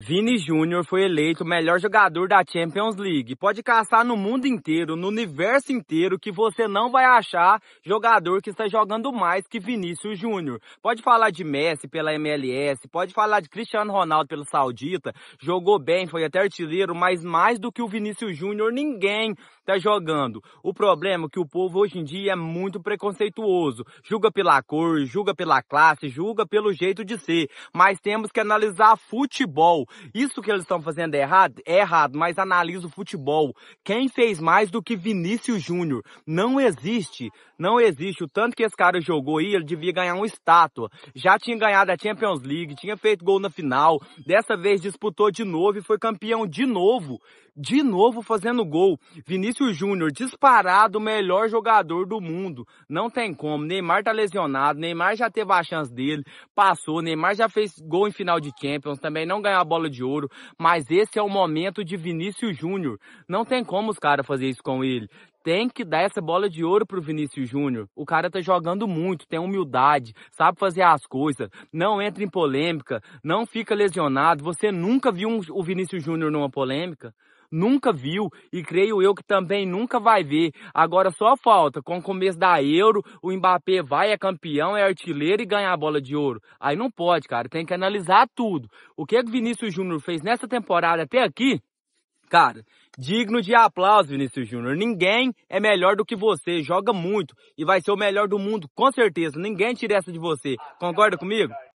Vini Júnior foi eleito o melhor jogador da Champions League. Pode caçar no mundo inteiro, no universo inteiro, que você não vai achar jogador que está jogando mais que Vinícius Júnior. Pode falar de Messi pela MLS, pode falar de Cristiano Ronaldo pelo Saudita. Jogou bem, foi até artilheiro, mas mais do que o Vinícius Júnior, ninguém está jogando. O problema é que o povo hoje em dia é muito preconceituoso. Julga pela cor, julga pela classe, julga pelo jeito de ser. Mas temos que analisar futebol. Isso que eles estão fazendo é errado? É errado, mas analisa o futebol. Quem fez mais do que Vinícius Júnior? Não existe. Não existe. O tanto que esse cara jogou aí, ele devia ganhar uma estátua. Já tinha ganhado a Champions League, tinha feito gol na final. Dessa vez disputou de novo e foi campeão de novo. De novo fazendo gol. Vinícius Júnior disparado o melhor jogador do mundo. Não tem como. Neymar tá lesionado, Neymar já teve a chance dele, passou, Neymar já fez gol em final de Champions, também não ganhou a bola bola de ouro, mas esse é o momento de Vinícius Júnior. Não tem como os caras fazer isso com ele. Tem que dar essa bola de ouro pro Vinícius Júnior. O cara tá jogando muito, tem humildade, sabe fazer as coisas, não entra em polêmica, não fica lesionado. Você nunca viu um, o Vinícius Júnior numa polêmica? nunca viu e creio eu que também nunca vai ver. Agora só falta, com o começo da Euro, o Mbappé vai, é campeão, é artilheiro e ganha a bola de ouro. Aí não pode, cara, tem que analisar tudo. O que, o é Vinícius Júnior fez nessa temporada até aqui, cara, digno de aplauso, Vinícius Júnior. Ninguém é melhor do que você, joga muito e vai ser o melhor do mundo, com certeza. Ninguém tira essa de você. Concorda comigo?